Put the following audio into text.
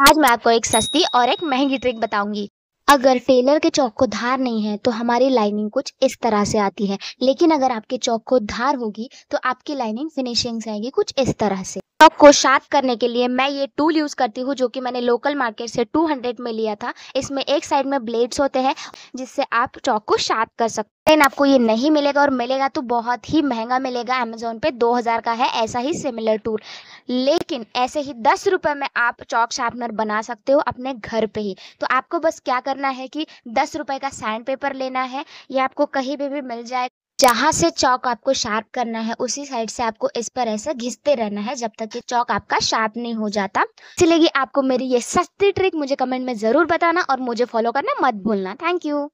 आज मैं आपको एक सस्ती और एक महंगी ट्रिक बताऊंगी अगर टेलर के चौक को धार नहीं है तो हमारी लाइनिंग कुछ इस तरह से आती है लेकिन अगर आपके चौक को धार होगी तो आपकी लाइनिंग फिनिशिंग से आएगी कुछ इस तरह से स्टॉक को शार्प करने के लिए मैं ये टूल यूज़ करती हूँ जो कि मैंने लोकल मार्केट से 200 में लिया था इसमें एक साइड में ब्लेड्स होते हैं जिससे आप चौक को शार्प कर सकते लेकिन आपको ये नहीं मिलेगा और मिलेगा तो बहुत ही महंगा मिलेगा अमेजोन पे 2000 का है ऐसा ही सिमिलर टूल लेकिन ऐसे ही दस रुपये में आप चौक शार्पनर बना सकते हो अपने घर पे ही तो आपको बस क्या करना है कि दस रुपये का सैंड पेपर लेना है ये आपको कहीं पर भी मिल जाएगा जहाँ से चौक आपको शार्प करना है उसी साइड से आपको इस पर ऐसे घिसते रहना है जब तक कि चौक आपका शार्प नहीं हो जाता इसलिए आपको मेरी ये सस्ती ट्रिक मुझे कमेंट में ज़रूर बताना और मुझे फॉलो करना मत भूलना थैंक यू